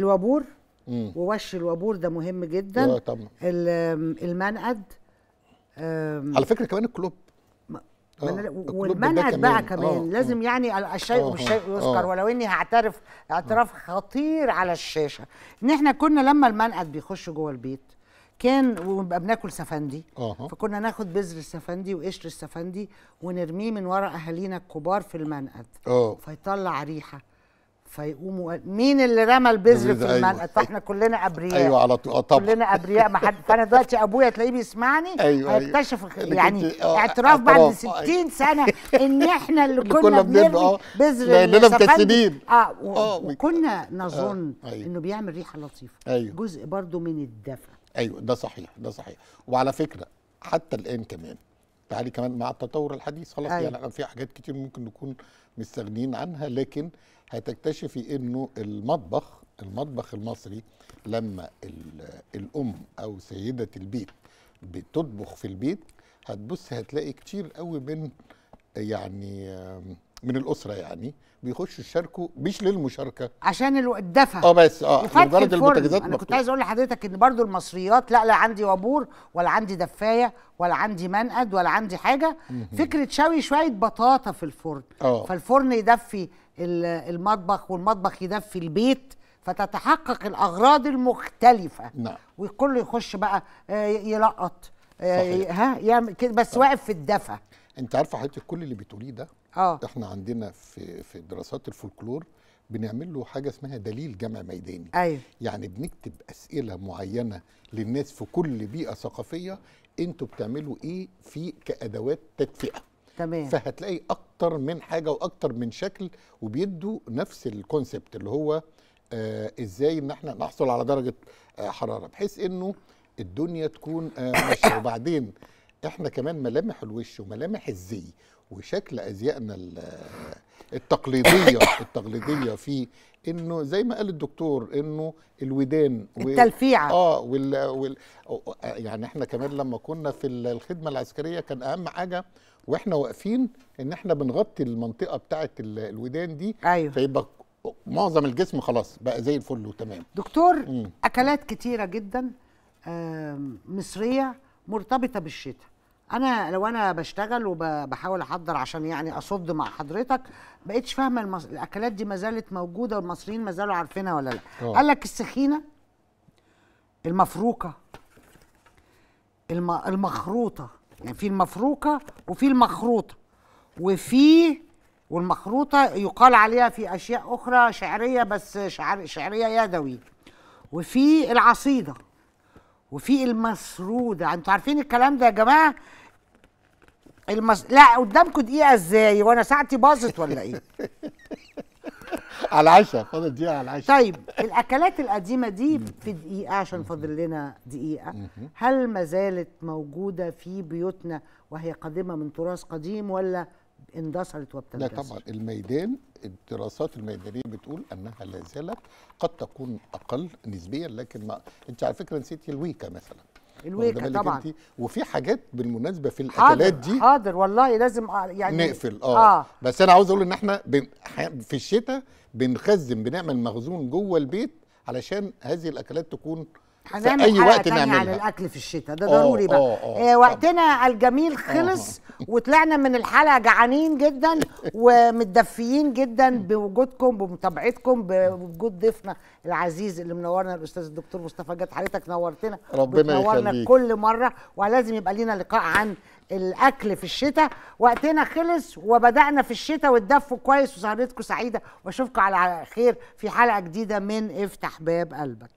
الوابور مم. ووش الوابور ده مهم جدا أيوة، طبعا المنقد على فكره كمان الكلوب آه، والمنهج بقى كمان أوه. آه. لازم يعني الشيء بالشيء آه، يذكر ولو اني هعترف اعتراف خطير على الشاشه ان احنا كنا لما المنقد بيخش جوه البيت كان ونبقى بناكل سفندي فكنا ناخد بذر السفندي وقشر السفندي ونرميه من ورا اهالينا الكبار في المنقد فيطلع ريحه فيقوموا مين اللي رمى البذر في أيوة. المنقل فاحنا كلنا ابرياء ايوه على طول آه، طبعا كلنا ابرياء ما حد فانا دلوقتي ابويا تلاقيه بيسمعني أيوة, أيوة. هيكتشف أيوة. يعني آه، اعتراف بعد 60 سنه ان احنا اللي كنا بنرمي آه. بذر لاننا مكسبين اه وكنا نظن أيوة. انه بيعمل ريحه لطيفه أيوة. جزء برضو من الدفى ايوه ده صحيح ده صحيح وعلى فكره حتى الان كمان تعالي كمان مع التطور الحديث خلاص أيوة. يعني في حاجات كتير ممكن نكون مستغنيين عنها لكن هتكتشفي انه المطبخ المطبخ المصري لما الام او سيده البيت بتطبخ في البيت هتبص هتلاقي كتير قوي من يعني من الاسره يعني بيخشوا يشاركوا مش للمشاركه عشان الدفى اه بس اه لدرجه المنتجات انا كنت عايز اقول لحضرتك ان برضو المصريات لا لا عندي وابور ولا عندي دفايه ولا عندي منقد ولا عندي حاجه فكره شوي شويه بطاطا في الفرن أوه. فالفرن يدفي المطبخ والمطبخ يدفي البيت فتتحقق الاغراض المختلفه نعم والكل يخش بقى آه، يلقط آه، صحيح. ها يعمل كده بس صحيح. آه. واقف في الدفى انت عارفه حضرتك كل اللي بتقوليه ده اه احنا عندنا في في دراسات الفولكلور بنعمل له حاجه اسمها دليل جمع ميداني أيوة. يعني بنكتب اسئله معينه للناس في كل بيئه ثقافيه انتوا بتعملوا ايه في كادوات تدفئه تمام فهتلاقي اكتر من حاجه واكتر من شكل وبيدوا نفس الكونسبت اللي هو آه ازاي ان احنا نحصل على درجه آه حراره بحيث انه الدنيا تكون آه ماشيه وبعدين احنا كمان ملامح الوش وملامح الزي وشكل ازيائنا آه، التقليديه التقليديه في انه زي ما قال الدكتور انه الودان التلفيعه اه وال, آه، يعني احنا كمان لما كنا في الخدمه العسكريه كان اهم حاجه واحنا واقفين ان احنا بنغطي المنطقه بتاعه الودان دي أيوة. فيبقى معظم الجسم خلاص بقى زي الفل وتمام دكتور مم. اكلات كتيره جدا مصريه مرتبطه بالشتاء انا لو انا بشتغل وبحاول احضر عشان يعني اصد مع حضرتك بقيتش فاهمه المص... الاكلات دي ما زالت موجوده والمصريين ما زالوا عارفينها ولا لا آه. قال لك السخينه المفروكه الم... المخروطه يعني في المفروكه وفي المخروطه وفي والمخروطه يقال عليها في اشياء اخرى شعريه بس شعر شعريه يدوي وفي العصيده وفي المسروده انتوا عارفين الكلام ده يا جماعه المس... لا قدامكم دقيقه ازاي وانا ساعتي باظت ولا ايه على العشاء فاضل دقيقه على العشاء طيب الاكلات القديمه دي في دقيقه عشان فاضل لنا دقيقه هل ما زالت موجوده في بيوتنا وهي قادمه من تراث قديم ولا اندثرت وابتدت لا طبعا الميدان الدراسات الميدانيه بتقول انها لا زالت قد تكون اقل نسبيا لكن ما انت على فكره نسيتي الويكا مثلا الويكا طبعا انت وفي حاجات بالمناسبه في الاكلات دي حاضر والله لازم آه، يعني نقفل اه, آه. بس انا عاوز اقول ان احنا في الشتاء بنخزن بنعمل مخزون جوه البيت علشان هذه الاكلات تكون هنعمل اي وقت نعملها على الاكل في الشتاء ده ضروري بقى أوه أوه آه وقتنا الجميل خلص أوه. وطلعنا من الحلقه جعانين جدا ومتدفيين جدا بوجودكم بمتابعتكم بوجود ضيفنا العزيز اللي منورنا الاستاذ الدكتور مصطفى جاد حضرتك نورتنا ربنا يخليك كل مره ولازم يبقى لينا لقاء عن الاكل في الشتاء وقتنا خلص وبدانا في الشتاء واتدفوا كويس وسهرتكم سعيده واشوفكم على خير في حلقه جديده من افتح باب قلبك